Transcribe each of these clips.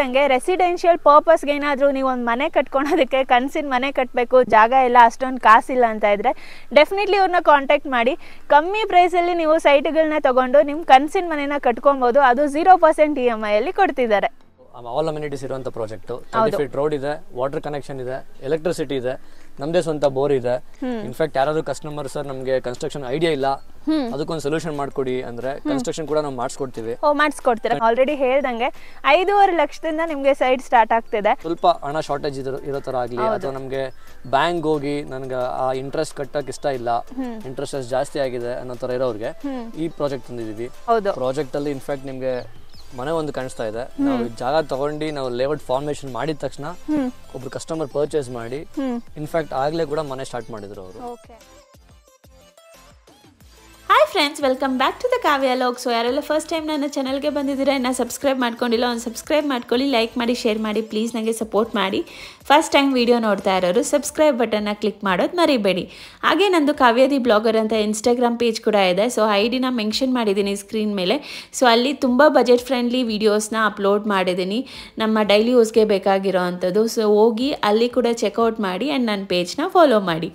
ಹಂಗೆ ರೆಸಿಡೆನ್ಷಿಯಲ್ ಗೆ ಏನಾದರೂ ನೀವು ಒಂದು ಮನೆ ಕಟ್ಕೊಳೋದಕ್ಕೆ ಕನ್ಸಿನ್ ಮನೆ ಕಟ್ಟಬೇಕು ಜಾಗ ಇಲ್ಲ ಅಷ್ಟೊಂದು ಕಾಸಿಲ್ಲ ಅಂತ ಇದ್ರೆ ಡೆಫಿನೆಟ್ಲಿ ಅವ್ರನ್ನ ಕಾಂಟ್ಯಾಕ್ಟ್ ಮಾಡಿ ಕಮ್ಮಿ ಪ್ರೈಸಲ್ಲಿ ನೀವು ಸೈಟ್ಗಳನ್ನ ತೊಗೊಂಡು ನಿಮ್ಮ ಕನ್ಸಿನ್ ಮನೆನ ಕಟ್ಕೊಬೋದು ಅದು ಝೀರೋ ಪರ್ಸೆಂಟ್ ಇ ಎಮ್ ಐಯಲ್ಲಿ ಕೊಡ್ತಿದ್ದಾರೆ ಆಲ್ ಅಮ್ಯುನಿಟೀಸ್ ಇರುವಂಥ ಪ್ರಾಜೆಕ್ಟ್ ಫೀಟ್ ರೋಡ್ ಇದೆ ವಾಟರ್ ಕನೆಕ್ಷನ್ ಇದೆ ಎಲೆಕ್ಟ್ರಿಸಿಟಿ ಇದೆ ನಮ್ಮದೇ ಸ್ವಂತ ಬೋರ್ ಇದೆ ಇನ್ಫ್ಯಾಕ್ಟ್ ಯಾರಾದರೂ ಕಸ್ಟಮರ್ ಸರ್ ನಮಗೆ ಕನ್ಸ್ಟ್ರಕ್ಷನ್ ಐಡಿಯಾ ಇಲ್ಲ ಅದಕ್ಕೊಂದು ಸೊಲ್ಯೂಷನ್ ಮಾಡ್ಕೊಡಿ ಅಂದ್ರೆ ಕನ್ಸ್ಟ್ರಕ್ಷನ್ ಕೂಡ ನಾವು ಮಾಡಿಸ್ಕೊಡ್ತೀವಿ ಓ ಮಾಡಿಸ್ಕೊಡ್ತೀರ ಆಲ್ರೆಡಿ ಹೇಳ್ದಂಗೆ ಐದೂವರೆ ಲಕ್ಷದಿಂದ ನಿಮಗೆ ಸೈಟ್ ಸ್ಟಾರ್ಟ್ ಆಗ್ತಿದೆ ಸ್ವಲ್ಪ ಹಣ ಶಾರ್ಟೇಜ್ ಇರೋ ತರ ಆಗಲಿ ಅಥವಾ ನಮಗೆ ಬ್ಯಾಂಕ್ ಹೋಗಿ ನನಗೆ ಆ ಇಂಟ್ರೆಸ್ಟ್ ಕಟ್ಟಕ್ಕೆ ಇಷ್ಟ ಇಲ್ಲ ಇಂಟ್ರೆಸ್ಟ್ ಜಾಸ್ತಿ ಆಗಿದೆ ಅನ್ನೋ ತರ ಇರೋರಿಗೆ ಈ ಪ್ರಾಜೆಕ್ಟ್ ತಂದಿದೀವಿ ಪ್ರಾಜೆಕ್ಟ್ ಅಲ್ಲಿ ಇನ್ಫ್ಯಾಕ್ಟ್ ನಿಮಗೆ ಮನೆ ಒಂದು ಕಾಣಿಸ್ತಾ ಇದೆ ನಾವು ಜಾಗ ತಗೊಂಡು ನಾವು ಲೇಔಟ್ ಫಾರ್ಮೇಶನ್ ಮಾಡಿದ ತಕ್ಷಣ ಒಬ್ರು ಕಸ್ಟಮರ್ ಪರ್ಚೇಸ್ ಮಾಡಿ ಇನ್ಫ್ಯಾಕ್ಟ್ ಆಗ್ಲೇ ಕೂಡ ಮನೆ ಸ್ಟಾರ್ಟ್ ಮಾಡಿದ್ರು ಅವರು hi friends welcome back to the Kavya log so ಯಾರೆಲ್ಲ ಫಸ್ಟ್ ಟೈಮ್ ನನ್ನ ಚಾನಲ್ಗೆ ಬಂದಿದ್ದೀರಾ ಇನ್ನು ಸಬ್ಸ್ಕ್ರೈಬ್ ಮಾಡ್ಕೊಂಡಿಲ್ಲ ಒಂದು ಸಬ್ಸ್ಕ್ರೈಬ್ ಮಾಡ್ಕೊಳ್ಳಿ ಲೈಕ್ ಮಾಡಿ ಶೇರ್ ಮಾಡಿ ಪ್ಲೀಸ್ ನನಗೆ ಸಪೋರ್ಟ್ ಮಾಡಿ ಫಸ್ಟ್ ಟೈಮ್ ವೀಡಿಯೋ ನೋಡ್ತಾ ಇರೋರು ಸಬ್ಸ್ಕ್ರೈಬ್ ಬಟನ್ನ ಕ್ಲಿಕ್ ಮಾಡೋದು ಮರಿಬೇಡಿ ಹಾಗೆ ನಂದು ಕಾವ್ಯದಿ ಬ್ಲಾಗರ್ ಅಂತ ಇನ್ಸ್ಟಾಗ್ರಾಮ್ ಪೇಜ್ ಕೂಡ ಇದೆ ಸೊ ಐ ಡಿನ ಮೆನ್ಷನ್ ಮಾಡಿದ್ದೀನಿ ಸ್ಕ್ರೀನ್ ಮೇಲೆ ಸೊ ಅಲ್ಲಿ ತುಂಬ ಬಜೆಟ್ ಫ್ರೆಂಡ್ಲಿ ವೀಡಿಯೋಸ್ನ ಅಪ್ಲೋಡ್ ಮಾಡಿದ್ದೀನಿ ನಮ್ಮ ಡೈಲಿ ಯೂಸ್ಗೆ ಬೇಕಾಗಿರೋ ಅಂಥದ್ದು ಸೊ ಹೋಗಿ ಅಲ್ಲಿ ಕೂಡ ಚೆಕ್ಔಟ್ ಮಾಡಿ ಆ್ಯಂಡ್ ನನ್ನ ಪೇಜ್ನ ಫಾಲೋ ಮಾಡಿ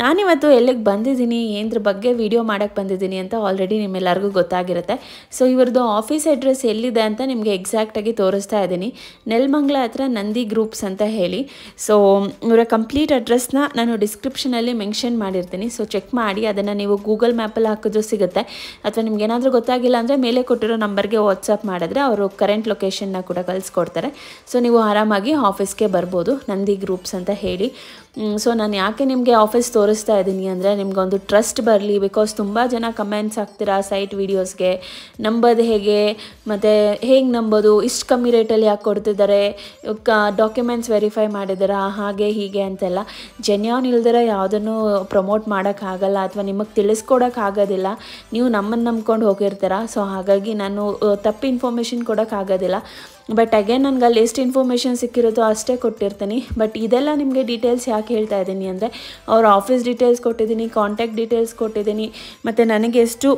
ನಾನಿವತ್ತು ಎಲ್ಲಿಗೆ ಬಂದಿದ್ದೀನಿ ಏನ್ರ ಬಗ್ಗೆ ವಿಡಿಯೋ ಮಾಡೋಕ್ಕೆ ಬಂದಿದ್ದೀನಿ ಅಂತ ಆಲ್ರೆಡಿ ನಿಮ್ಮೆಲ್ಲರಿಗೂ ಗೊತ್ತಾಗಿರುತ್ತೆ ಸೊ ಇವ್ರದ್ದು ಆಫೀಸ್ ಅಡ್ರೆಸ್ ಎಲ್ಲಿದೆ ಅಂತ ನಿಮಗೆ ಎಕ್ಸಾಕ್ಟಾಗಿ ತೋರಿಸ್ತಾ ಇದ್ದೀನಿ ನೆಲ್ಮಂಗ್ಲ ಹತ್ರ ನಂದಿ ಗ್ರೂಪ್ಸ್ ಅಂತ ಹೇಳಿ ಸೊ ಇವರ ಕಂಪ್ಲೀಟ್ ಅಡ್ರೆಸ್ನ ನಾನು ಡಿಸ್ಕ್ರಿಪ್ಷನಲ್ಲಿ ಮೆನ್ಷನ್ ಮಾಡಿರ್ತೀನಿ ಸೊ ಚೆಕ್ ಮಾಡಿ ಅದನ್ನು ನೀವು ಗೂಗಲ್ ಮ್ಯಾಪಲ್ಲಿ ಹಾಕಿದ್ರು ಸಿಗುತ್ತೆ ಅಥವಾ ನಿಮ್ಗೆ ಏನಾದರೂ ಗೊತ್ತಾಗಿಲ್ಲ ಅಂದರೆ ಮೇಲೆ ಕೊಟ್ಟಿರೋ ನಂಬರ್ಗೆ ವಾಟ್ಸಪ್ ಮಾಡಿದ್ರೆ ಅವರು ಕರೆಂಟ್ ಲೊಕೇಶನ್ನ ಕೂಡ ಕಳಿಸ್ಕೊಡ್ತಾರೆ ಸೊ ನೀವು ಆರಾಮಾಗಿ ಆಫೀಸ್ಗೆ ಬರ್ಬೋದು ನಂದಿ ಗ್ರೂಪ್ಸ್ ಅಂತ ಹೇಳಿ ಸೊ ನಾನು ಯಾಕೆ ನಿಮಗೆ ಆಫೀಸ್ ತೋರಿಸ್ತಾ ಇದ್ದೀನಿ ಅಂದರೆ ನಿಮ್ಗೊಂದು ಟ್ರಸ್ಟ್ ಬರಲಿ ಬಿಕಾಸ್ ತುಂಬ ಜನ ಕಮೆಂಟ್ಸ್ ಹಾಕ್ತೀರಾ ಸೈಟ್ ವೀಡಿಯೋಸ್ಗೆ ನಂಬೋದು ಹೇಗೆ ಮತ್ತು ಹೇಗೆ ನಂಬೋದು ಇಷ್ಟು ಕಮ್ಮಿ ರೇಟಲ್ಲಿ ಯಾಕೆ ಕೊಡ್ತಿದ್ದಾರೆ ಡಾಕ್ಯುಮೆಂಟ್ಸ್ ವೆರಿಫೈ ಮಾಡಿದಾರಾ ಹಾಗೆ ಹೀಗೆ ಅಂತೆಲ್ಲ ಜೆನ್ಯಾನ್ ಇಲ್ದಿರ ಯಾವುದನ್ನು ಪ್ರಮೋಟ್ ಮಾಡೋಕ್ಕಾಗಲ್ಲ ಅಥವಾ ನಿಮಗೆ ತಿಳಿಸ್ಕೊಡೋಕ್ಕಾಗೋದಿಲ್ಲ ನೀವು ನಮ್ಮನ್ನು ನಂಬ್ಕೊಂಡು ಹೋಗಿರ್ತೀರ ಸೊ ಹಾಗಾಗಿ ನಾನು ತಪ್ಪು ಇನ್ಫಾರ್ಮೇಷನ್ ಕೊಡೋಕ್ಕಾಗೋದಿಲ್ಲ ಬಟ್ ಅಗೇನ್ ನನಗೆ ಅಲ್ಲಿ ಎಷ್ಟು ಇನ್ಫಾರ್ಮೇಷನ್ ಸಿಕ್ಕಿರೋದು ಅಷ್ಟೇ ಕೊಟ್ಟಿರ್ತೀನಿ ಬಟ್ ಇದೆಲ್ಲ ನಿಮಗೆ ಡೀಟೇಲ್ಸ್ ಯಾಕೆ ಹೇಳ್ತಾ ಇದ್ದೀನಿ ಅಂದರೆ ಅವ್ರ ಆಫೀಸ್ ಡೀಟೇಲ್ಸ್ ಕೊಟ್ಟಿದ್ದೀನಿ ಕಾಂಟ್ಯಾಕ್ಟ್ ಡೀಟೇಲ್ಸ್ ಕೊಟ್ಟಿದ್ದೀನಿ ಮತ್ತು ನನಗೆ ಎಷ್ಟು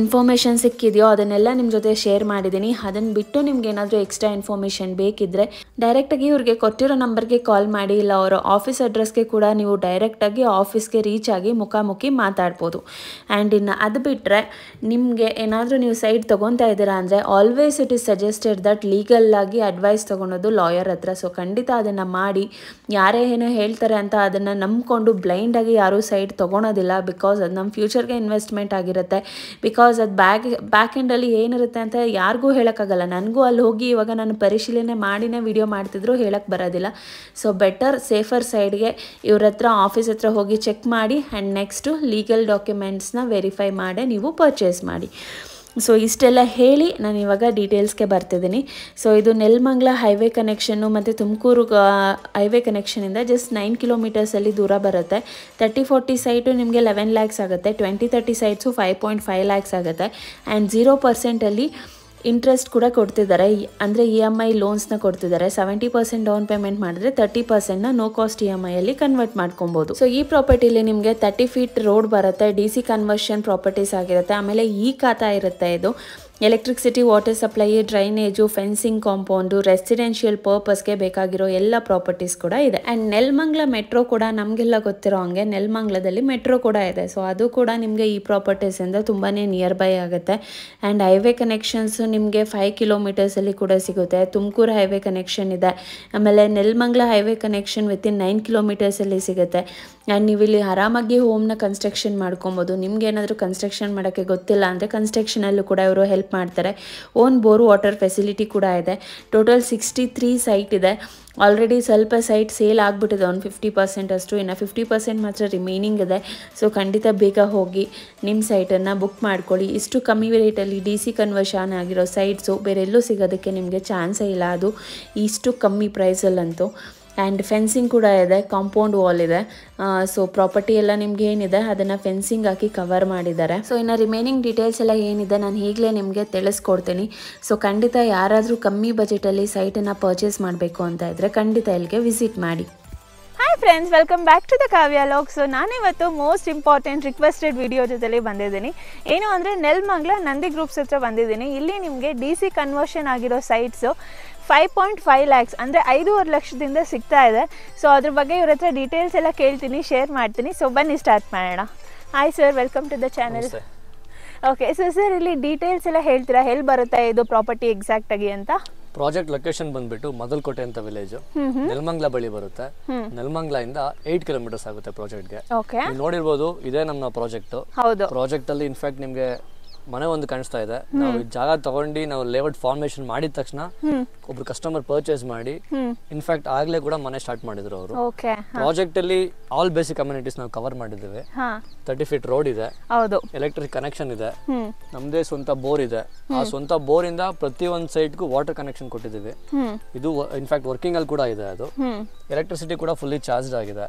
ಇನ್ಫಾರ್ಮೇಷನ್ ಸಿಕ್ಕಿದೆಯೋ ಅದನ್ನೆಲ್ಲ ನಿಮ್ಮ ಜೊತೆ ಶೇರ್ ಮಾಡಿದ್ದೀನಿ ಅದನ್ನು ಬಿಟ್ಟು ನಿಮ್ಗೆ ಏನಾದರೂ ಎಕ್ಸ್ಟ್ರಾ ಇನ್ಫಾರ್ಮೇಷನ್ ಬೇಕಿದ್ದರೆ ಡೈರೆಕ್ಟಾಗಿ ಇವ್ರಿಗೆ ಕೊಟ್ಟಿರೋ ನಂಬರ್ಗೆ ಕಾಲ್ ಮಾಡಿ ಇಲ್ಲ ಅವರ ಆಫೀಸ್ ಅಡ್ರೆಸ್ಗೆ ಕೂಡ ನೀವು ಡೈರೆಕ್ಟಾಗಿ ಆಫೀಸ್ಗೆ ರೀಚ್ ಆಗಿ ಮುಖಾಮುಖಿ ಮಾತಾಡ್ಬೋದು ಆ್ಯಂಡ್ ಇನ್ನು ಅದು ಬಿಟ್ಟರೆ ನಿಮಗೆ ಏನಾದರೂ ನೀವು ಸೈಡ್ ತೊಗೊತಾ ಇದ್ದೀರಾ ಅಂದರೆ always it is suggested that legal ಆಗಿ ಅಡ್ವೈಸ್ ತೊಗೊಳೋದು ಲಾಯರ್ ಹತ್ರ ಸೊ ಖಂಡಿತ ಅದನ್ನು ಮಾಡಿ ಯಾರೇ ಏನೋ ಹೇಳ್ತಾರೆ ಅಂತ ಅದನ್ನು ನಂಬಿಕೊಂಡು ಬ್ಲೈಂಡಾಗಿ ಯಾರೂ ಸೈಡ್ ತೊಗೊಳೋದಿಲ್ಲ ಬಿಕಾಸ್ ಅದು ನಮ್ಮ ಫ್ಯೂಚರ್ಗೆ ಇನ್ವೆಸ್ಟ್ಮೆಂಟ್ ಆಗಿರುತ್ತೆ ಬಿಕಾಸ್ ಬಿಕಾಸ್ ಅದು ಬ್ಯಾಗ್ ಬ್ಯಾಕ್ ಎಂಡಲ್ಲಿ ಏನಿರುತ್ತೆ ಅಂತ ಯಾರಿಗೂ ಹೇಳೋಕ್ಕಾಗಲ್ಲ ನನಗೂ ಅಲ್ಲಿ ಹೋಗಿ ಇವಾಗ ನಾನು ಪರಿಶೀಲನೆ ಮಾಡಿನೇ ವಿಡಿಯೋ ಮಾಡ್ತಿದ್ರು ಹೇಳಕ್ಕೆ ಬರೋದಿಲ್ಲ ಸೊ ಬೆಟರ್ ಸೇಫರ್ ಸೈಡ್ಗೆ ಇವ್ರ ಹತ್ರ ಆಫೀಸ್ ಹತ್ರ ಹೋಗಿ ಚೆಕ್ ಮಾಡಿ ಆ್ಯಂಡ್ ನೆಕ್ಸ್ಟು ಲೀಗಲ್ ಡಾಕ್ಯುಮೆಂಟ್ಸ್ನ ವೆರಿಫೈ ಮಾಡೇ ನೀವು ಪರ್ಚೇಸ್ ಮಾಡಿ ಸೊ ಇಷ್ಟೆಲ್ಲ ಹೇಳಿ ನಾನು ಇವಾಗ ಡೀಟೇಲ್ಸ್ಗೆ ಬರ್ತಿದ್ದೀನಿ ಸೊ ಇದು ನೆಲ್ಮಂಗ್ಲ ಹೈವೇ ಕನೆಕ್ಷನ್ನು ಮತ್ತು ತುಮಕೂರು ಹೈವೇ ಕನೆಕ್ಷನಿಂದ ಜಸ್ಟ್ ನೈನ್ ಕಿಲೋಮೀಟರ್ಸಲ್ಲಿ ದೂರ ಬರುತ್ತೆ ತರ್ಟಿ ಫೋರ್ಟಿ ಸೈಟು ನಿಮಗೆ ಲೆವೆನ್ ಲ್ಯಾಕ್ಸ್ ಆಗುತ್ತೆ twenty thirty sites five point five lakhs ಆಗುತ್ತೆ ಆ್ಯಂಡ್ ಜೀರೋ ಪರ್ಸೆಂಟಲ್ಲಿ ಇಂಟ್ರೆಸ್ಟ್ ಕೂಡ ಕೊಡ್ತಿದ್ದಾರೆ ಅಂದರೆ ಇ ಎಮ್ ಐ ಲೋನ್ಸ್ನ ಕೊಡ್ತಿದ್ದಾರೆ ಸೆವೆಂಟಿ ಪರ್ಸೆಂಟ್ ಡೌನ್ ಪೇಮೆಂಟ್ ಮಾಡಿದ್ರೆ ತರ್ಟಿ ಪರ್ಸೆಂಟ್ನ no cost E M I ಅಲ್ಲಿ ಕನ್ವರ್ಟ್ ಮಾಡ್ಕೊಬೋದು ಸೊ ಈ ಪ್ರಾಪರ್ಟಿಲಿ ನಿಮಗೆ ತರ್ಟಿ ಫೀಟ್ ರೋಡ್ ಬರುತ್ತೆ ಡಿ ಸಿ ಕನ್ವರ್ಷನ್ ಪ್ರಾಪರ್ಟೀಸ್ ಆಗಿರುತ್ತೆ ಆಮೇಲೆ ಈ e ಖಾತಾ ಇರುತ್ತೆ ಇದು electricity water supply drainage fencing compound residential ಪರ್ಪಸ್ಗೆ ಬೇಕಾಗಿರೋ ಎಲ್ಲ ಪ್ರಾಪರ್ಟೀಸ್ ಕೂಡ ಇದೆ ಆ್ಯಂಡ್ ನೆಲ್ಮಂಗ್ಲ ಮೆಟ್ರೋ ಕೂಡ ನಮಗೆಲ್ಲ ಗೊತ್ತಿರೋ ಹಾಗೆ ನೆಲ್ಮಂಗ್ಲದಲ್ಲಿ ಮೆಟ್ರೋ ಕೂಡ ಇದೆ ಸೊ ಅದು ಕೂಡ ನಿಮಗೆ ಈ ಪ್ರಾಪರ್ಟೀಸಿಂದ ತುಂಬಾ ನಿಯರ್ ಬೈ ಆಗುತ್ತೆ ಆ್ಯಂಡ್ ಹೈವೇ ಕನೆಕ್ಷನ್ಸು ನಿಮಗೆ ಫೈವ್ ಕಿಲೋಮೀಟರ್ಸಲ್ಲಿ ಕೂಡ ಸಿಗುತ್ತೆ ತುಮಕೂರು ಹೈವೇ ಕನೆಕ್ಷನ್ ಇದೆ ಆಮೇಲೆ Nelamangala highway connection within nine ಕಿಲೋಮೀಟರ್ಸಲ್ಲಿ ಸಿಗುತ್ತೆ ಆ್ಯಂಡ್ ನೀವು ಇಲ್ಲಿ ಆರಾಮಾಗಿ ಹೋಮ್ನ ಕನ್ಸ್ಟ್ರಕ್ಷನ್ ಮಾಡ್ಕೊಬೋದು ನಿಮ್ಗೆ ಏನಾದರೂ ಕನ್ಸ್ಟ್ರಕ್ಷನ್ ಮಾಡೋಕ್ಕೆ ಗೊತ್ತಿಲ್ಲ ಅಂದರೆ ಕನ್ಸ್ಟ್ರಕ್ಷನಲ್ಲೂ ಕೂಡ ಇವರು ಹೆಲ್ಪ್ ಮಾಡ್ತಾರೆ ಓನ್ ಬೋರ್ ವಾಟರ್ ಫೆಸಿಲಿಟಿ ಕೂಡ ಇದೆ ಟೋಟಲ್ ಸಿಕ್ಸ್ಟಿ ತ್ರೀ ಸೈಟ್ ಇದೆ ಆಲ್ರೆಡಿ ಸ್ವಲ್ಪ ಸೈಟ್ ಸೇಲ್ ಆಗಿಬಿಟ್ಟಿದೆ ಒಂದು ಫಿಫ್ಟಿ ಪರ್ಸೆಂಟ್ ಅಷ್ಟು ಇನ್ನು ಫಿಫ್ಟಿ ಪರ್ಸೆಂಟ್ ಮಾತ್ರ ರಿಮೈನಿಂಗ್ ಇದೆ ಸೊ ಖಂಡಿತ ಬೇಗ ಹೋಗಿ ನಿಮ್ಮ ಸೈಟನ್ನು ಬುಕ್ ಮಾಡ್ಕೊಳ್ಳಿ ಇಷ್ಟು ಕಮ್ಮಿ ರೇಟಲ್ಲಿ ಡಿ ಸಿ ಕನ್ವರ್ಷನ್ ಆಗಿರೋ ಸೈಟ್ಸು ಬೇರೆಲ್ಲೂ ಸಿಗೋದಕ್ಕೆ ನಿಮಗೆ ಚಾನ್ಸೇ ಇಲ್ಲ ಅದು ಇಷ್ಟು ಕಮ್ಮಿ ಪ್ರೈಸಲ್ಲಂತೂ ಆ್ಯಂಡ್ ಫೆನ್ಸಿಂಗ್ ಕೂಡ ಇದೆ ಕಾಂಪೌಂಡ್ ವಾಲ್ ಇದೆ ಸೊ ಪ್ರಾಪರ್ಟಿ ಎಲ್ಲ ನಿಮ್ಗೆ ಏನಿದೆ ಅದನ್ನು ಫೆನ್ಸಿಂಗ್ ಹಾಕಿ ಕವರ್ ಮಾಡಿದ್ದಾರೆ ಸೊ ಇನ್ನು ರಿಮೈನಿಂಗ್ ಡೀಟೇಲ್ಸ್ ಎಲ್ಲ ಏನಿದೆ ನಾನು ಈಗಲೇ ನಿಮಗೆ ತಿಳಿಸ್ಕೊಡ್ತೀನಿ ಸೊ ಖಂಡಿತ ಯಾರಾದರೂ ಕಮ್ಮಿ ಬಜೆಟಲ್ಲಿ ಸೈಟನ್ನು ಪರ್ಚೇಸ್ ಮಾಡಬೇಕು ಅಂತ ಇದ್ದರೆ ಖಂಡಿತ ಇಲ್ಲಿಗೆ ವಿಸಿಟ್ ಮಾಡಿ hi friends welcome back to the Kavya log so ನಾನಿವತ್ತು ಮೋಸ್ಟ್ ಇಂಪಾರ್ಟೆಂಟ್ ರಿಕ್ವೆಸ್ಟೆಡ್ ವಿಡಿಯೋ ಜೊತೆಲಿ ಬಂದಿದ್ದೀನಿ ಏನು ಅಂದರೆ ನೆಲ್ಮಂಗ್ಲ ನಂದಿ ಗ್ರೂಪ್ಸ್ ಹತ್ರ ಬಂದಿದ್ದೀನಿ ಇಲ್ಲಿ ನಿಮಗೆ ಡಿ ಸಿ ಕನ್ವರ್ಷನ್ ಆಗಿರೋ sites five point five lakhs ಅಂದರೆ ಐದೂವರೆ ಲಕ್ಷದಿಂದ ಸಿಗ್ತಾ ಇದೆ ಸೊ ಅದ್ರ ಬಗ್ಗೆ ಇವ್ರ ಹತ್ರ ಡೀಟೇಲ್ಸ್ ಎಲ್ಲ ಕೇಳ್ತೀನಿ ಶೇರ್ ಮಾಡ್ತೀನಿ ಸೊ ಬನ್ನಿ ಸ್ಟಾರ್ಟ್ ಮಾಡೋಣ hi sir welcome to the channel okay so sir ಇಲ್ಲಿ ಡೀಟೇಲ್ಸ್ ಎಲ್ಲ ಹೇಳ್ತೀರಾ ಎಲ್ಲಿ ಬರುತ್ತೆ ಇದು ಪ್ರಾಪರ್ಟಿ ಎಕ್ಸಾಕ್ಟ್ ಆಗಿ ಅಂತ ಪ್ರಾಜೆಕ್ಟ್ ಲೊಕೇಶನ್ ಬಂದ್ಬಿಟ್ಟು ಮದಲ್ಕೋಟೆ ಅಂತ ವಿಲೇಜ್ ನೆಲಮಂಗ್ಲ ಬಳಿ ಬರುತ್ತೆ ನೆಲಮಂಗ್ಲ ಇಂದ ಏಟ್ ಕಿಲೋಮೀಟರ್ಸ್ ಆಗುತ್ತೆ ಪ್ರಾಜೆಕ್ಟ್ಗೆ ನೋಡಿರ್ಬೋದು ಇದೇ ನಮ್ಮ ಪ್ರಾಜೆಕ್ಟ್ ಪ್ರಾಜೆಕ್ಟ್ ಅಲ್ಲಿ ಇನ್ಫ್ಯಾಕ್ಟ್ ನಿಮ್ಗೆ ಮನೆ ಒಂದು ಕಾಣಿಸ್ತಾ ಇದೆ ನಾವು ಜಾಗ ತಗೊಂಡು ನಾವು ಲೇಔಟ್ ಫಾರ್ಮೇಶನ್ ಮಾಡಿದ ತಕ್ಷಣ ಒಬ್ರು ಕಸ್ಟಮರ್ ಪರ್ಚೇಸ್ ಮಾಡಿ ಇನ್ಫ್ಯಾಕ್ಟ್ ಆಗ್ಲೇ ಕೂಡ ಮನೆ ಸ್ಟಾರ್ಟ್ ಮಾಡಿದ್ರು ಅವರು ಪ್ರಾಜೆಕ್ಟ್ ಅಲ್ಲಿ ಆಲ್ ಬೇಸಿಕ್ ಕಮ್ಯುನಿಟೀಸ್ ನಾವು ಕವರ್ ಮಾಡಿದ್ದೇವೆ ತರ್ಟಿ ಫೀಟ್ ರೋಡ್ ಇದೆ ಎಲೆಕ್ಟ್ರಿಕ್ ಕನೆಕ್ಷನ್ ಇದೆ ನಮ್ದೇ ಸ್ವಂತ ಬೋರ್ ಇದೆ ಆ ಸ್ವಂತ ಬೋರ್ ಇಂದ ಪ್ರತಿ ಒಂದ್ ಸೈಡ್ಗೂ ವಾಟರ್ ಕನೆಕ್ಷನ್ ಕೊಟ್ಟಿದ್ದೀವಿ ಇದು ಇನ್ಫ್ಯಾಕ್ಟ್ ವರ್ಕಿಂಗ್ ಅಲ್ಲಿ ಕೂಡ ಇದೆ ಅದು ಎಲೆಕ್ಟ್ರಿಸಿಟಿ ಕೂಡ ಫುಲ್ಲಿ ಚಾರ್ಜ್ ಆಗಿದೆ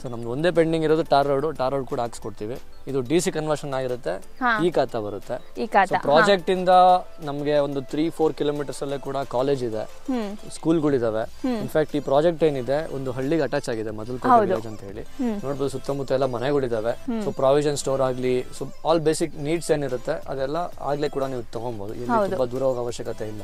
ಸೊ ನಮ್ದು ಒಂದೇ ಪೆಂಡಿಂಗ್ ಇರೋದು ಟಾರ್ ರೋಡ್ ಟಾರ್ ರೋಡ್ ಕೂಡ ಹಾಕ್ಸ್ಕೊಡ್ತೀವಿ ಇದು ಡಿ ಸಿ ಕನ್ವರ್ಷನ್ ಆಗಿರುತ್ತೆ ಈ ಖಾತಾ ಬರುತ್ತೆ ಪ್ರಾಜೆಕ್ಟ್ ಇಂದ ನಮಗೆ ಒಂದು ತ್ರೀ ಫೋರ್ ಕಿಲೋಮೀಟರ್ಸ್ ಅಲ್ಲೇ ಕೂಡ ಕಾಲೇಜ್ ಇದೆ ಸ್ಕೂಲ್ಗಳಿದಾವೆ ಇನ್ಫ್ಯಾಕ್ಟ್ ಈ ಪ್ರಾಜೆಕ್ಟ್ ಏನಿದೆ ಒಂದು ಹಳ್ಳಿಗೆ ಅಟ್ಯಾಚ್ ಆಗಿದೆ ಮೊದಲು ಕಾಲೇಜ್ ಅಂತ ಹೇಳಿ ನೋಡ್ಬೋದು ಸುತ್ತಮುತ್ತ ಎಲ್ಲ ಮನೆಗಳಿದಾವೆ ಸೊ ಪ್ರಾವಿಷನ್ ಸ್ಟೋರ್ ಆಗಲಿ ಸೊ ಆಲ್ ಬೇಸಿಕ್ ನೀಡ್ಸ್ ಏನಿರುತ್ತೆ ಅದೆಲ್ಲ ಆಗ್ಲೇ ಕೂಡ ನೀವು ತಗೊಬಹುದು ತುಂಬಾ ದೂರ ಹೋಗೋ ಅವಶ್ಯಕತೆ ಇಲ್ಲ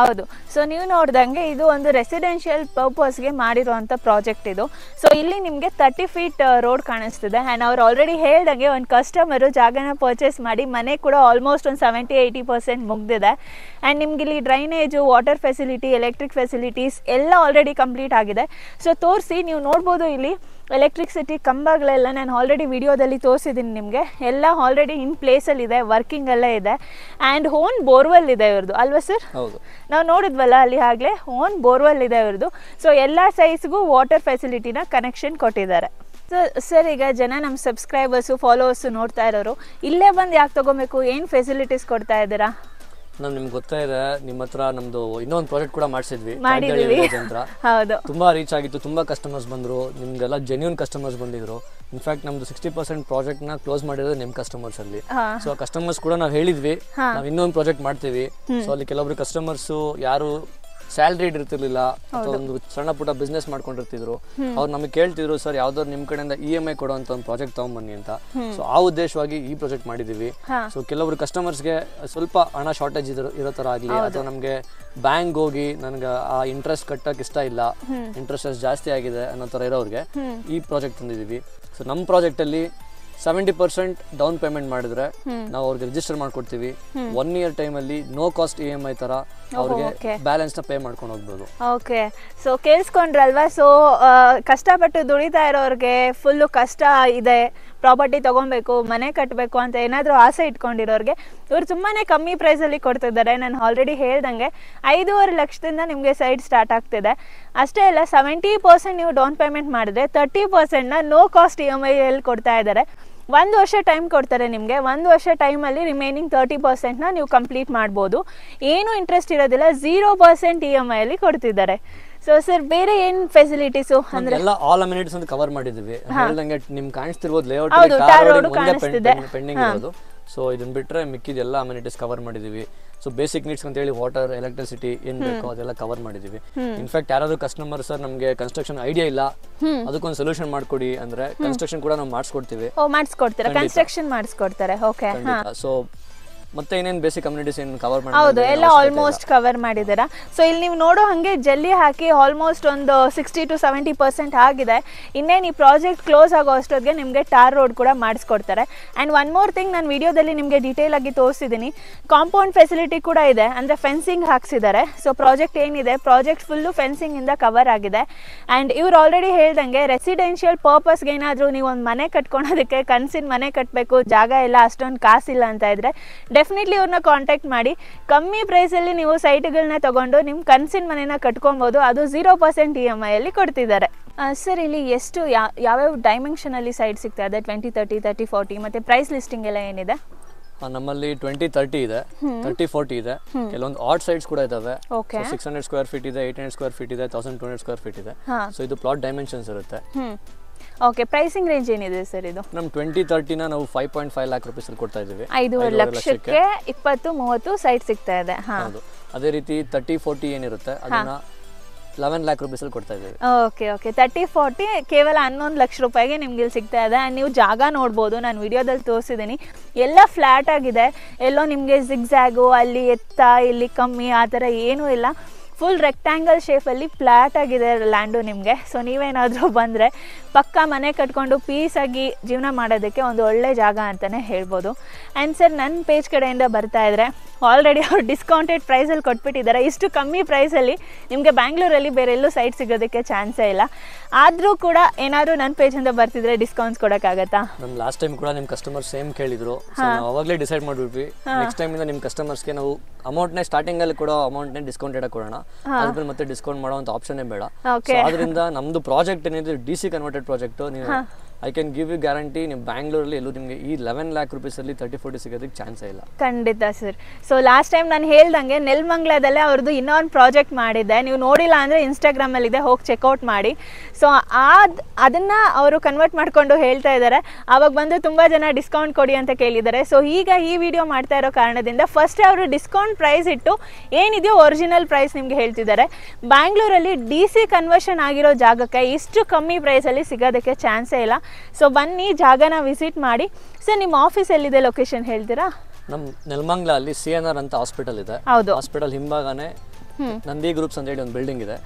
ಹೌದು ಸೊ ನೀವು ನೋಡಿದಂಗೆ ಇದು ಒಂದು ರೆಸಿಡೆನ್ಶಿಯಲ್ ಪರ್ಪಸ್ಗೆ ಮಾಡಿರುವಂಥ ಪ್ರಾಜೆಕ್ಟ್ ಇದು ಸೊ ಇಲ್ಲಿ ನಿಮಗೆ ತರ್ಟಿ ಫೀಟ್ ರೋಡ್ ಕಾಣಿಸ್ತಿದೆ ಆ್ಯಂಡ್ ಅವ್ರು ಆಲ್ರೆಡಿ ಹೇಳ್ದಂಗೆ ಒಂದು ಕಸ್ಟಮರು ಜಾಗನ ಪರ್ಚೇಸ್ ಮಾಡಿ ಮನೆ ಕೂಡ ಆಲ್ಮೋಸ್ಟ್ ಒಂದು ಸೆವೆಂಟಿ ಏಯ್ಟಿ ಪರ್ಸೆಂಟ್ ಮುಗ್ದಿದೆ ಆ್ಯಂಡ್ ನಿಮ್ಗೆ ಇಲ್ಲಿ drainage water facility electric facilities ಎಲ್ಲ ಆಲ್ರೆಡಿ ಕಂಪ್ಲೀಟ್ ಆಗಿದೆ ಸೊ ತೋರಿಸಿ ನೀವು ನೋಡ್ಬೋದು ಇಲ್ಲಿ ಎಲೆಕ್ಟ್ರಿಸಿಟಿ ಕಂಬಗಳೆಲ್ಲ ನಾನು ಆಲ್ರೆಡಿ ವಿಡಿಯೋದಲ್ಲಿ ತೋರಿಸಿದ್ದೀನಿ ನಿಮಗೆ ಎಲ್ಲ ಆಲ್ರೆಡಿ ಇನ್ ವರ್ಕಿಂಗ್ ಎಲ್ಲ ಇದೆ ಆ್ಯಂಡ್ ಓನ್ ಬೋರ್ವೆಲ್ ಇದೆ ಇವ್ರದ್ದು ಅಲ್ವಾ ಸರ್ ಹೌದು ನಾವು ನೋಡಿದ್ವಲ್ಲ ಅಲ್ಲಿ ಆಗಲೇ ಓನ್ ಬೋರ್ವೆಲ್ ಇದೆ ಇವ್ರದ್ದು ಸೊ ಎಲ್ಲ ಸೈಜ್ಗೂ ವಾಟರ್ ಫೆಸಿಲಿಟಿನ ಕನೆಕ್ಷನ್ ಕೊಟ್ಟಿದ್ದಾರೆ ಸೊ ಸರ್ ಈಗ ಜನ ನಮ್ಮ ಸಬ್ಸ್ಕ್ರೈಬರ್ಸು ಫಾಲೋವರ್ಸು ನೋಡ್ತಾ ಇರೋರು ಇಲ್ಲೇ ಬಂದು ಯಾಕೆ ತೊಗೊಬೇಕು ಏನು ಫೆಸಿಲಿಟೀಸ್ ಕೊಡ್ತಾ ಇದ್ದೀರಾ ನಾನು ನಿಮ್ಗೆ ಗೊತ್ತಾ ಇದೆ ನಿಮ್ಮ ಹತ್ರ ನಮ್ದು ಇನ್ನೊಂದು ಪ್ರಾಜೆಕ್ಟ್ ಕೂಡ ಮಾಡ್ಸಿದ್ವಿ ಅಂತ ತುಂಬಾ ರೀಚ್ ಆಗಿತ್ತು ತುಂಬಾ ಕಸ್ಟಮರ್ಸ್ ಬಂದ್ರು ನಿಮ್ಗೆಲ್ಲ ಜೆನ್ಯೂನ್ ಕಸ್ಟಮರ್ಸ್ ಬಂದಿದ್ರು ಇನ್ಫ್ಯಾಕ್ಟ್ ನಮ್ದು ಸಿಕ್ಸ್ಟಿ ಪರ್ಸೆಂಟ್ ಪ್ರಾಜೆಕ್ಟ್ ನ ಕ್ಲೋಸ್ ಮಾಡಿದ್ರೆ ನಿಮ್ ಕಸ್ಟಮರ್ಸ್ ಅಲ್ಲಿ ಸೊ ಕಸ್ಟಮರ್ಸ್ ಕೂಡ ನಾವು ಹೇಳಿದ್ವಿ ನಾವು ಇನ್ನೊಂದು ಪ್ರಾಜೆಕ್ಟ್ ಮಾಡ್ತೀವಿ ಸೊ ಅಲ್ಲಿ ಕೆಲವೊಬ್ರು ಕಸ್ಟಮರ್ಸ್ ಯಾರು ಸ್ಯಾಲ್ರಿಡ್ ಇರ್ತಿರ್ಲಿಲ್ಲ ಅಥವಾ ಒಂದು ಸಣ್ಣ ಪುಟ್ಟ ಬಿಸ್ನೆಸ್ ಮಾಡ್ಕೊಂಡಿರ್ತಿದ್ರು ಅವ್ರು ನಮಗೆ ಕೇಳ್ತಿದ್ರು ಸರ್ ಯಾವ್ದಾದ್ರು ನಿಮ್ ಕಡೆಯಿಂದ ಇ ಎಂ ಐ ಕೊಡುವಂತ ಒಂದು ಪ್ರಾಜೆಕ್ಟ್ ತಗೊಂಬನ್ನಿ ಅಂತ ಸೊ ಆ ಉದ್ದೇಶವಾಗಿ ಈ ಪ್ರಾಜೆಕ್ಟ್ ಮಾಡಿದೀವಿ ಸೊ ಕೆಲವರು ಕಸ್ಟಮರ್ಸ್ಗೆ ಸ್ವಲ್ಪ ಹಣ ಶಾರ್ಟೇಜ್ ಇರೋ ತರ ಆಗಲಿ ಅಥವಾ ನಮಗೆ ಬ್ಯಾಂಕ್ ಹೋಗಿ ನನ್ಗೆ ಆ ಇಂಟ್ರೆಸ್ಟ್ ಕಟ್ಟಕ್ ಇಷ್ಟ ಇಲ್ಲ ಇಂಟ್ರೆಸ್ಟ್ ಅಷ್ಟು ಜಾಸ್ತಿ ಆಗಿದೆ ಅನ್ನೋ ತರ ಇರೋರಿಗೆ ಈ ಪ್ರಾಜೆಕ್ಟ್ ತಂದಿದೀವಿ ಸೊ ನಮ್ಮ ಪ್ರಾಜೆಕ್ಟ್ ಅಲ್ಲಿ ಸೆವೆಂಟಿ ಪರ್ಸೆಂಟ್ ಡೌನ್ ಪೇಮೆಂಟ್ ಮಾಡಿದ್ರೆ ನಾವು ಅವ್ರಿಗೆ ರಿಜಿಸ್ಟರ್ ಮಾಡ್ಕೊಡ್ತೀವಿ ಒನ್ ಇಯರ್ ಅಲ್ಲಿ no cost E M I ತರ ಅವ್ರಿಗೆ ಪೇ ಮಾಡ್ಕೊಂಡು ಓಕೆ ಸೊ ಕೇಳಿಸ್ಕೊಂಡ್ರಲ್ವಾ ಸೊ ಕಷ್ಟಪಟ್ಟು ದುಡಿತಾ ಇರೋರಿಗೆ ಫುಲ್ಲು ಕಷ್ಟ ಇದೆ ಪ್ರಾಪರ್ಟಿ ತಗೊಬೇಕು ಮನೆ ಕಟ್ಟಬೇಕು ಅಂತ ಏನಾದರೂ ಆಸೆ ಇಟ್ಕೊಂಡಿರೋರಿಗೆ ಇವ್ರು ತುಂಬಾ ಕಮ್ಮಿ ಪ್ರೈಸಲ್ಲಿ ಕೊಡ್ತಿದ್ದಾರೆ ನಾನು ಆಲ್ರೆಡಿ ಹೇಳ್ದಂಗೆ ಐದೂವರೆ ಲಕ್ಷದಿಂದ ನಿಮಗೆ ಸೈಡ್ ಸ್ಟಾರ್ಟ್ ಆಗ್ತಿದೆ ಅಷ್ಟೇ ಅಲ್ಲ ಸೆವೆಂಟಿ ಪರ್ಸೆಂಟ್ ನೀವು ಡೌನ್ ಪೇಮೆಂಟ್ ಮಾಡಿದ್ರೆ ತರ್ಟಿ ಪರ್ಸೆಂಟ್ನ ನೋ ಕಾಸ್ಟ್ ಇ ಎಮ್ ಅಲ್ಲಿ ಕೊಡ್ತಾ ಇದ್ದಾರೆ ಒಂದು ವರ್ಷ ಟೈಮ್ ಕೊಡ್ತಾರೆ ನಿಮಗೆ ಒಂದು ವರ್ಷ ಟೈಮಲ್ಲಿ ರಿಮೈನಿಂಗ್ ತರ್ಟಿ ಪರ್ಸೆಂಟ್ನ ನೀವು ಕಂಪ್ಲೀಟ್ ಮಾಡ್ಬೋದು ಏನೂ ಇಂಟ್ರೆಸ್ಟ್ ಇರೋದಿಲ್ಲ ಝೀರೋ ಪರ್ಸೆಂಟ್ ಇ ಎಮ್ ಐಲಿ ಅಲ್ಲಿ ಕೊಡ್ತಿದ್ದಾರೆ ಸೊ ಸರ್ ಬೇರೆ ಏನು ಫೆಸಿಲಿಟೀಸ್ ಅಂದ್ರೆ ಎಲ್ಲ ಆಲ್ ಅಮಿನಿಟೀಸ್ ಅಂತ ಕವರ್ ಮಾಡಿದ್ವಿ ಹೇಳಿದಂಗೆ ನಿಮ್ಗೆ ಕಾಣಿಸ್ತಿರ್ಬೋದು ಲೇಔಟ್ ಕಾರ್ ರೋಡ್ ಕಾಣಿಸ್ತಿದೆ ಪೆಂಡಿಂಗ್ ಇರೋದು ಸೊ ಬಿಟ್ರೆ ಬಿಟ್ಟರೆ ಮಿಕ್ಕಿದೆಲ್ಲ ಅಮ್ಯುನಿಟೀಸ್ ಕವರ್ ಮಾಡಿದೀವಿ ಸೊ ಬೇಸಿಕ್ ನೀಡ್ಸ್ ಅಂತ ಹೇಳಿ ವಾಟರ್ ಎಲೆಕ್ಟ್ರಿಸಿಟಿ ಏನ್ ಬೇಕೋ ಅದೆಲ್ಲ ಕವರ್ ಮಾಡಿದೀವಿ ಇನ್ಫ್ಯಾಕ್ಟ್ ಯಾರಾದ್ರೂ ಕಸ್ಟಮರ್ ಸರ್ ನಮಗೆ ಕನ್ಸ್ಟ್ರಕ್ಷನ್ ಐಡಿಯಾ ಇಲ್ಲ ಅದಕ್ಕೊಂದು ಸೊಲ್ಯೂಷನ್ ಮಾಡ್ಕೊಡಿ ಅಂದ್ರೆ ಕನ್ಸ್ಟ್ರಕ್ಷನ್ ಕೂಡ ನಾವು ಮಾಡಿಸ್ಕೊಡ್ತೀವಿ ಮಾಡಿಸ್ಕೊಡ್ತಾರೆ ಕನ್ಸ್ಟ್ರಕ್ಷನ್ ಸೊ ಮತ್ತೆ ಏನೇನು ಬೇಸಿಕ್ ಕಮ್ಯುನಿಟೀಸ್ ಏನು ಕವರ್ ಮಾಡಿ ಹೌದು ಎಲ್ಲ ಆಲ್ಮೋಸ್ಟ್ ಕವರ್ ಮಾಡಿದ್ದೀರಾ ಸೊ ಇಲ್ಲಿ ನೀವು ನೋಡೋ ಹಾಗೆ ಜಲ್ಲಿ ಹಾಕಿ ಆಲ್ಮೋಸ್ಟ್ ಒಂದು ಸಿಕ್ಸ್ಟಿ ಟು ಸೆವೆಂಟಿ ಪರ್ಸೆಂಟ್ ಆಗಿದೆ ಇನ್ನೇನು ಈ ಪ್ರಾಜೆಕ್ಟ್ ಕ್ಲೋಸ್ ಆಗೋ ಅಷ್ಟೊತ್ತಿಗೆ ನಿಮಗೆ ಟಾರ್ ರೋಡ್ ಕೂಡ ಮಾಡಿಸ್ಕೊಡ್ತಾರೆ ಆ್ಯಂಡ್ ಒನ್ ಮೋರ್ ಥಿಂಗ್ ನಾನು ವಿಡಿಯೋದಲ್ಲಿ ನಿಮಗೆ ಡೀಟೇಲ್ ಆಗಿ ತೋರಿಸಿದ್ದೀನಿ ಕಾಂಪೌಂಡ್ ಫೆಸಿಲಿಟಿ ಕೂಡ ಇದೆ ಅಂದರೆ ಫೆನ್ಸಿಂಗ್ ಹಾಕ್ಸಿದ್ದಾರೆ ಸೊ ಪ್ರಾಜೆಕ್ಟ್ ಏನಿದೆ ಪ್ರಾಜೆಕ್ಟ್ ಫುಲ್ಲು ಫೆನ್ಸಿಂಗ್ ಇಂದ ಕವರ್ ಆಗಿದೆ ಆ್ಯಂಡ್ ಇವ್ರು ಆಲ್ರೆಡಿ ಹೇಳ್ದಂಗೆ ರೆಸಿಡೆನ್ಷಿಯಲ್ ಪರ್ಪಸ್ಗೆ ಏನಾದರೂ ನೀವು ಒಂದು ಮನೆ ಕಟ್ಕೊಳೋದಕ್ಕೆ ಕನಸಿನ ಮನೆ ಕಟ್ಟಬೇಕು ಜಾಗ ಇಲ್ಲ ಅಷ್ಟೊಂದು ಕಾಸಿಲ್ಲ ಅಂತ ಇದ್ರೆ ಡೆಫಿನೆಟ್ಲಿ ಅವ್ರನ್ನ ಕಾಂಟ್ಯಾಕ್ಟ್ ಮಾಡಿ ಕಮ್ಮಿ ಪ್ರೈಸಲ್ಲಿ ನೀವು ಸೈಟ್ಗಳನ್ನ ತೊಗೊಂಡು ನಿಮ್ಮ ಕನಸಿನ ಮನೇನ ಕಟ್ಕೊಬೋದು ಅದು ಝೀರೋ ಪರ್ಸೆಂಟ್ ಇ ಎಮ್ ಐಯಲ್ಲಿ ಕೊಡ್ತಿದ್ದಾರೆ ಸರ್ ಇಲ್ಲಿ ಎಷ್ಟು ಯಾವ್ಯಾವ ಡೈಮೆನ್ಷನಲ್ಲಿ ಸೈಟ್ ಸಿಗ್ತಾ ಇದೆ ಟ್ವೆಂಟಿ ತರ್ಟಿ ತರ್ಟಿ ಫೋರ್ಟಿ ಮತ್ತು ಪ್ರೈಸ್ ಲಿಸ್ಟಿಂಗ್ ಎಲ್ಲ ಏನಿದೆ ನಮ್ಮಲ್ಲಿ ಟ್ವೆಂಟಿ ತರ್ಟಿ ಇದೆ ತರ್ಟಿ ಫೋರ್ಟಿ ಇದೆ ಕೆಲವೊಂದು ಆರ್ಟ್ ಸೈಡ್ಸ್ ಕೂಡ ಇದಾವೆ ಸಿಕ್ಸ್ ಹಂಡ್ರೆಡ್ ಸ್ಕ್ವೇರ್ ಫೀಟ್ ಇದೆ ಏಟ್ ಹಂಡ್ರೆಡ್ ಸ್ಕ್ವೇರ್ ಫೀಟ್ ಇದೆ thousand two hundred square feet ಇದೆ ಸೊ ಇದು ಪ್ಲಾಟ್ ಡೈಮೆನ್ಷನ್ಸ್ ಇರುತ್ತೆ ಓಕೆ ಪ್ರೈಸಿಂಗ್ ರೇಂಜ್ ಏನಿದೆ ಸರ್ ಇದು ನಮ್ಮ ಟ್ವೆಂಟಿ ತರ್ಟಿನ ನಾವು five point five lakh rupees ಕೊಡ್ತಾ ಇದ್ದೀವಿ ಐದು ಲಕ್ಷಕ್ಕೆ ಇಪ್ಪತ್ತು ಮೂವತ್ತು ಸೈಟ್ ಸಿಗ್ತಾ ಇದೆ ಅದೇ ರೀತಿ ತರ್ಟಿ ಫೋರ್ಟಿ ಏನಿರುತ್ತೆ ಅದನ್ನ ಲೆವೆನ್ ಲ್ಯಾಕ್ ರುಪೀಸಲ್ಲಿ ಕೊಡ್ತಾ ಇದ್ದೀವಿ ಓಕೆ ಓಕೆ ತರ್ಟಿ ಫೋರ್ಟಿ ಕೇವಲ ಹನ್ನೊಂದು ಲಕ್ಷ ರೂಪಾಯಿಗೆ ನಿಮ್ಗೆ ಇಲ್ಲಿ ಸಿಗ್ತಾ ಇದೆ ನೀವು ಜಾಗ ನೋಡ್ಬೋದು ನಾನು ವಿಡಿಯೋದಲ್ಲಿ ತೋರಿಸಿದ್ದೀನಿ ಎಲ್ಲ ಫ್ಲ್ಯಾಟ್ ಆಗಿದೆ ಎಲ್ಲೋ ನಿಮಗೆ ಜಿಗ್ಜ್ಯಾಗು ಅಲ್ಲಿ ಎತ್ತ ಇಲ್ಲಿ ಕಮ್ಮಿ ಆತರ ಥರ ಏನೂ ಇಲ್ಲ ಫುಲ್ ರೆಕ್ಟ್ಯಾಂಗಲ್ ಶೇಪಲ್ಲಿ ಫ್ಲಾಟ್ ಆಗಿದೆ ಲ್ಯಾಂಡು ನಿಮಗೆ ಸೊ ನೀವೇನಾದರೂ ಬಂದರೆ ಪಕ್ಕ ಮನೆ ಕಟ್ಕೊಂಡು ಪೀಸಾಗಿ ಜೀವನ ಮಾಡೋದಕ್ಕೆ ಒಂದು ಒಳ್ಳೆ ಜಾಗ ಅಂತಲೇ ಹೇಳ್ಬೋದು ಆ್ಯಂಡ್ ಸರ್ ನನ್ನ ಪೇಜ್ ಕಡೆಯಿಂದ ಬರ್ತಾ ಇದ್ದರೆ ಆಲ್ರೆಡಿ ಅವ್ರು ಡಿಸ್ಕೌಂಟೆಡ್ ಪ್ರೈಸಲ್ಲಿ ಕೊಟ್ಬಿಟ್ಟಿದ್ದಾರೆ ಇಷ್ಟು ಕಮ್ಮಿ ಪ್ರೈಸಲ್ಲಿ ನಿಮಗೆ ಬ್ಯಾಂಗ್ಳೂರಲ್ಲಿ ಬೇರೆಲ್ಲೂ ಸೈಟ್ ಸಿಗೋದಕ್ಕೆ ಚಾನ್ಸೇ ಇಲ್ಲ ಆದರೂ ಕೂಡ ಏನಾದರೂ ನನ್ನ ಪೇಜಿಂದ ಬರ್ತಿದ್ರೆ ಡಿಸ್ಕೌಂಟ್ಸ್ ಕೊಡೋಕ್ಕಾಗತ್ತಾ ನಮ್ಮ ಲಾಸ್ಟ್ ಟೈಮ್ ಕೂಡ ನಿಮ್ಮ ಕಸ್ಟಮರ್ ಸೇಮ್ ಕೇಳಿದ್ರು ಅವಾಗಲೇ ಡಿಸೈಡ್ ಮಾಡಿಬಿಟ್ವಿ ನೆಕ್ಸ್ಟ್ ಟೈಮಿಂದ ನಿಮ್ಮ ಕಸ್ಟಮರ್ಸ್ಗೆ ನಾವು ಅಮೌಂಟ್ನೇ ಸ್ಟಾರ್ಟಿಂಗಲ್ಲಿ ಕೊಡೋ ಅಮೌಂಟ್ನೇ ಡಿಸ್ಕೌಂಟೆಡಾಗಿ ಕೊಡೋಣ ಅದ್ರಲ್ಲಿ ಮತ್ತೆ ಡಿಸ್ಕೌಂಟ್ ಮಾಡುವಂತ ಆಪ್ಷನ್ ಬೇಡ ಅದರಿಂದ ನಮ್ದು ಪ್ರಾಜೆಕ್ಟ್ ಏನಿದೆ ಡಿ ಸಿ ಕನ್ವರ್ಟೆಡ್ ಪ್ರಾಜೆಕ್ಟ್ ನೀವು I can give you guarantee ನೀವು ಬ್ಯಾಂಗ್ಳೂರಲ್ಲಿ ಎಲ್ಲೂ ನಿಮಗೆ ಈ ಲೆವೆನ್ ಲ್ಯಾಕ್ ಅಲ್ಲಿ ತರ್ಟಿ ಫೋರ್ಟಿ ಸಿಗೋದಕ್ಕೆ ಚಾನ್ಸ್ ಇಲ್ಲ ಖಂಡಿತ ಸರ್ ಸೊ ಲಾಸ್ಟ್ ಟೈಮ್ ನಾನು ಹೇಳ್ದಂಗೆ ನೆಲ್ಮಂಗ್ಲದಲ್ಲೇ ಅವ್ರದ್ದು ಇನ್ನೊಂದು ಪ್ರಾಜೆಕ್ಟ್ ಮಾಡಿದ್ದೆ ನೀವು ನೋಡಿಲ್ಲ ಅಂದರೆ ಇದೆ ಹೋಗಿ ಚೆಕ್ಔಟ್ ಮಾಡಿ ಸೊ ಅದು ಅದನ್ನು ಅವರು ಕನ್ವರ್ಟ್ ಮಾಡಿಕೊಂಡು ಹೇಳ್ತಾ ಇದ್ದಾರೆ ಅವಾಗ ಬಂದು ತುಂಬ ಜನ ಡಿಸ್ಕೌಂಟ್ ಕೊಡಿ ಅಂತ ಕೇಳಿದ್ದಾರೆ ಸೊ ಈಗ ಈ ವಿಡಿಯೋ ಮಾಡ್ತಾ ಇರೋ ಕಾರಣದಿಂದ ಫಸ್ಟ್ ಅವರು ಡಿಸ್ಕೌಂಟ್ ಪ್ರೈಸ್ ಇಟ್ಟು ಏನಿದೆಯೋ ಒರಿಜಿನಲ್ ಪ್ರೈಸ್ ನಿಮಗೆ ಹೇಳ್ತಿದ್ದಾರೆ ಬ್ಯಾಂಗ್ಳೂರಲ್ಲಿ ಡಿ ಸಿ ಕನ್ವರ್ಷನ್ ಆಗಿರೋ ಜಾಗಕ್ಕೆ ಇಷ್ಟು ಕಮ್ಮಿ ಪ್ರೈಸಲ್ಲಿ ಸಿಗೋದಕ್ಕೆ ಚಾನ್ಸೇ ಇಲ್ಲ ಸೊ ಬನ್ನಿ ಜಾಗನ ವಿಸಿಟ್ ಮಾಡಿ ಸರ್ ನಿಮ್ಮ ಆಫೀಸ್ ಎಲ್ಲಿದೆ ಲೊಕೇಶನ್ ಹೇಳ್ತೀರಾ ನಮ್ಮ ನೆಲಮಂಗ್ಲ ಅಲ್ಲಿ ಸಿ ಎನ್ ಆರ್ ಅಂತ ಹಾಸ್ಪಿಟಲ್ ಇದೆ ಹೌದು ಹಾಸ್ಪಿಟಲ್ ಹಿಂಭಾಗನೇ ನಂದಿ ಗ್ರೂಪ್ಸ್ ಅಂತ ಹೇಳಿ ಒಂದು ಬಿಲ್ಡಿಂಗ್ ಇದೆ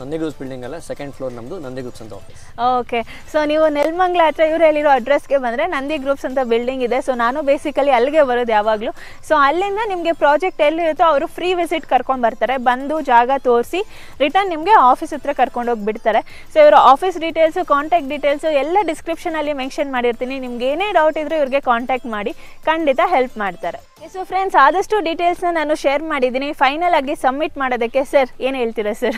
ನಂದಿ ಗ್ರೂಪ್ಸ್ ಬಿಲ್ಡಿಂಗ್ ಅಲ್ಲ ಸೆಕೆಂಡ್ ಫ್ಲೋರ್ ನಮ್ದು ನಂದಿ ಗ್ರೂಪ್ಸ್ ಅಂತ ಆಫೀಸ್ ಓಕೆ ಸೊ ನೀವು ನೆಲ್ಮಂಗ್ಲ ಹತ್ರ ಇವ್ರು ಹೇಳಿರೋ ಗೆ ಬಂದ್ರೆ ನಂದಿ ಗ್ರೂಪ್ಸ್ ಅಂತ ಬಿಲ್ಡಿಂಗ್ ಇದೆ ಸೊ ನಾನು ಬೇಸಿಕಲಿ ಅಲ್ಲಿಗೆ ಬರೋದು ಯಾವಾಗಲೂ ಸೊ ಅಲ್ಲಿಂದ ನಿಮ್ಗೆ ಪ್ರಾಜೆಕ್ಟ್ ಎಲ್ಲಿರುತ್ತೋ ಅವರು ಫ್ರೀ ವಿಸಿಟ್ ಕರ್ಕೊಂಡ್ ಬರ್ತಾರೆ ಬಂದು ಜಾಗ ತೋರಿಸಿ ರಿಟರ್ನ್ ನಿಮ್ಗೆ ಆಫೀಸ್ ಹತ್ರ ಹೋಗಿ ಬಿಡ್ತಾರೆ ಸೊ ಇವರು ಆಫೀಸ್ ಡೀಟೇಲ್ಸ್ ಕಾಂಟ್ಯಾಕ್ಟ್ ಡೀಟೇಲ್ಸ್ ಎಲ್ಲ ಡಿಸ್ಕ್ರಿಪ್ಷನ್ ಅಲ್ಲಿ ಮೆನ್ಷನ್ ಮಾಡಿರ್ತೀನಿ ನಿಮ್ಗೆ ಏನೇ ಡೌಟ್ ಇದ್ರೂ ಇವ್ರಿಗೆ ಕಾಂಟ್ಯಾಕ್ಟ್ ಮಾಡಿ ಖಂಡಿತ ಹೆಲ್ಪ್ ಮಾಡ್ತಾರೆ ಸೊ ಫ್ರೆಂಡ್ಸ್ ಆದಷ್ಟು ಡೀಟೇಲ್ಸ್ ನಾನು ಶೇರ್ ಮಾಡಿದೀನಿ ಫೈನಲ್ ಆಗಿ ಸಬ್ಮಿಟ್ ಮಾಡೋದು ಮಾಡೋದಕ್ಕೆ ಸರ್ ಏನು ಹೇಳ್ತೀರಾ ಸರ್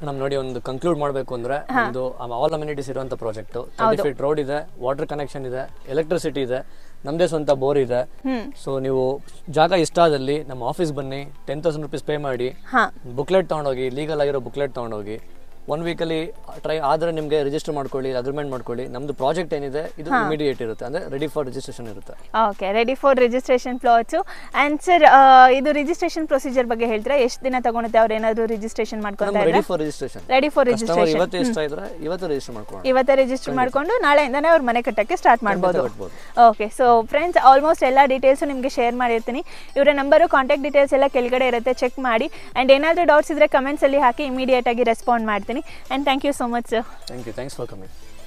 ಮೇಡಮ್ ನೋಡಿ ಒಂದು ಕನ್ಕ್ಲೂಡ್ ಮಾಡಬೇಕು ಅಂದ್ರೆ ಒಂದು ಆಲ್ ಅಮ್ಯುನಿಟೀಸ್ ಇರುವಂತ ಪ್ರಾಜೆಕ್ಟ್ ಫೀಟ್ ರೋಡ್ ಇದೆ ವಾಟರ್ ಕನೆಕ್ಷನ್ ಇದೆ ಎಲೆಕ್ಟ್ರಿಸಿಟಿ ಇದೆ ನಮ್ದೇ ಸ್ವಂತ ಬೋರ್ ಇದೆ ಸೊ ನೀವು ಜಾಗ ಇಷ್ಟ ಆದಲ್ಲಿ ನಮ್ಮ ಆಫೀಸ್ ಬನ್ನಿ ಟೆನ್ ತೌಸಂಡ್ ರುಪೀಸ್ ಪೇ ಮಾಡಿ ಬುಕ್ಲೆಟ್ ತಗೊಂಡೋಗಿ ಲೀಗಲ್ ಆಗಿರೋ ಬುಕ್ಲೆಟ್ ತಗೊಂಡೋಗಿ ಒನ್ ವೀಕಲ್ಲಿ ಟ್ರೈ ಆದರೆ ನಿಮಗೆ ರಿಜಿಸ್ಟರ್ ಮಾಡ್ಕೊಳ್ಳಿ ಅಗ್ರಿಮೆಂಟ್ ಮಾಡ್ಕೊಳ್ಳಿ ನಮ್ದು ಪ್ರಾಜೆಕ್ಟ್ ಏನಿದೆ ಇದು ಇಮಿಡಿಯೇಟ್ ಇರುತ್ತೆ ಅಂದ್ರೆ ರೆಡಿ ಫಾರ್ ರಿಜಿಸ್ಟ್ರೇಷನ್ ಇರುತ್ತೆ okay ready for registration flats and sir ಇದು ರಿಜಿಸ್ಟ್ರೇಷನ್ ಪ್ರೊಸೀಜರ್ ಬಗ್ಗೆ ಹೇಳ್ತೀರಾ ಎಷ್ಟು ದಿನ ತಗೊಳ್ಳುತ್ತೆ ಅವ್ರು ಏನಾದರೂ ರಿಜಿಸ್ಟ್ರೇಷನ್ ಮಾಡ್ಕೊಂಡು ready for registration ready for registration ಇವತ್ತು ಇಷ್ಟ ಇದ್ರೆ ಇವತ್ತು ರಿಜಿಸ್ಟರ್ ಮಾಡ್ಕೊಂಡು ಇವತ್ತೇ ರಿಜಿಸ್ಟರ್ ಮಾಡಿಕೊಂಡು ನಾಳೆಯಿಂದನೇ ಅವ್ರ ಮನೆ ಕಟ್ಟಕ್ಕೆ ಸ್ಟಾರ್ಟ್ ಮಾಡ್ಬೋದು ಓಕೆ ಸೊ ಫ್ರೆಂಡ್ಸ್ ಆಲ್ಮೋಸ್ಟ್ ಎಲ್ಲಾ ಡೀಟೇಲ್ಸು ನಿಮಗೆ ಶೇರ್ ಮಾಡಿರ್ತೀನಿ ಇವರ ನಂಬರ್ ಕಾಂಟ್ಯಾಕ್ಟ್ ಡೀಟೇಲ್ಸ್ ಎಲ್ಲ ಕೆಳಗಡೆ ಇರುತ್ತೆ ಚೆಕ್ ಮಾಡಿ ಆ್ಯಂಡ್ ಏನಾದರೂ ಡೌಟ್ಸ್ ಇದ್ದರೆ ಕಮೆಂಟ್ಸಲ್ಲಿ ಹಾಕಿ ಇಮಿಡಿಯೇಟಾಗಿ ರೆಸ್ಪಾಂಡ್ ಮಾಡ್ತೀನಿ ಮಾಡ್ತೀನಿ and thank you so much thank you thanks for coming